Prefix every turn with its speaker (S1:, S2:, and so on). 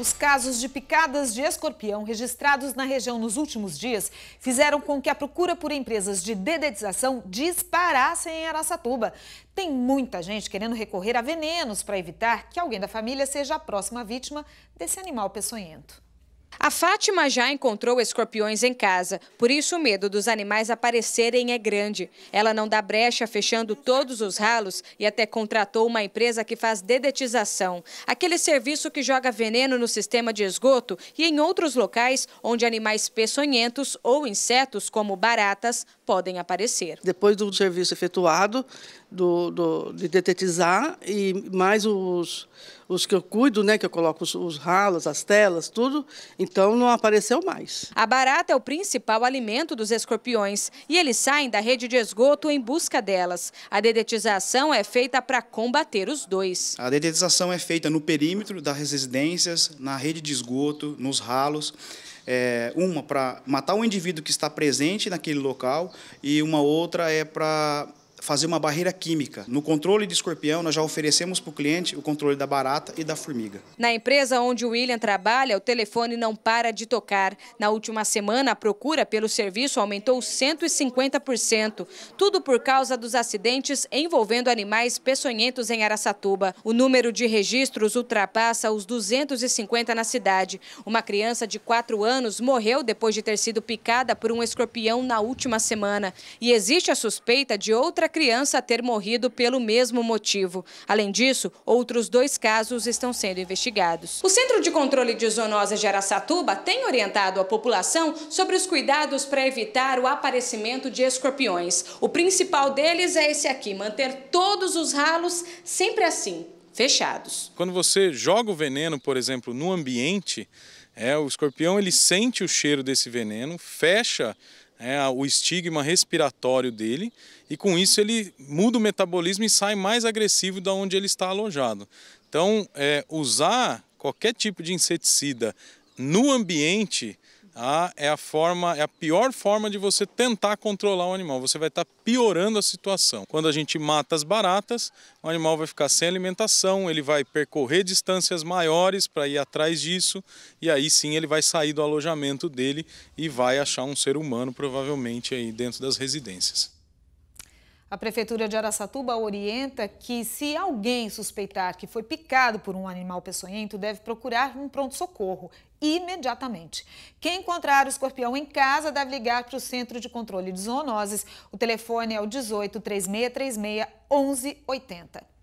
S1: Os casos de picadas de escorpião registrados na região nos últimos dias fizeram com que a procura por empresas de dedetização disparasse em Araçatuba. Tem muita gente querendo recorrer a venenos para evitar que alguém da família seja a próxima vítima desse animal peçonhento.
S2: A Fátima já encontrou escorpiões em casa, por isso o medo dos animais aparecerem é grande. Ela não dá brecha fechando todos os ralos e até contratou uma empresa que faz dedetização, aquele serviço que joga veneno no sistema de esgoto e em outros locais onde animais peçonhentos ou insetos como baratas podem aparecer.
S3: Depois do serviço efetuado, do, do, de detetizar e mais os, os que eu cuido, né, que eu coloco os, os ralos, as telas, tudo, então não apareceu mais.
S2: A barata é o principal alimento dos escorpiões e eles saem da rede de esgoto em busca delas. A dedetização é feita para combater os dois.
S3: A dedetização é feita no perímetro das residências, na rede de esgoto, nos ralos. É, uma para matar o indivíduo que está presente naquele local e uma outra é para fazer uma barreira química. No controle de escorpião, nós já oferecemos para o cliente o controle da barata e da formiga.
S2: Na empresa onde o William trabalha, o telefone não para de tocar. Na última semana, a procura pelo serviço aumentou 150%. Tudo por causa dos acidentes envolvendo animais peçonhentos em Araçatuba. O número de registros ultrapassa os 250 na cidade. Uma criança de 4 anos morreu depois de ter sido picada por um escorpião na última semana. E existe a suspeita de outra criança ter morrido pelo mesmo motivo. Além disso, outros dois casos estão sendo investigados. O Centro de Controle de Zoonoses de Aracatuba tem orientado a população sobre os cuidados para evitar o aparecimento de escorpiões. O principal deles é esse aqui, manter todos os ralos sempre assim, fechados.
S4: Quando você joga o veneno, por exemplo, no ambiente, é, o escorpião ele sente o cheiro desse veneno, fecha é, o estigma respiratório dele e com isso ele muda o metabolismo e sai mais agressivo da onde ele está alojado. Então, é, usar qualquer tipo de inseticida no ambiente é a forma, é a pior forma de você tentar controlar o animal. Você vai estar tá piorando a situação. Quando a gente mata as baratas, o animal vai ficar sem alimentação, ele vai percorrer distâncias maiores para ir atrás disso, e aí sim ele vai sair do alojamento dele e vai achar um ser humano provavelmente aí dentro das residências.
S1: A Prefeitura de Araçatuba orienta que, se alguém suspeitar que foi picado por um animal peçonhento, deve procurar um pronto-socorro imediatamente. Quem encontrar o escorpião em casa deve ligar para o Centro de Controle de Zoonoses. O telefone é o 18 3636 1180.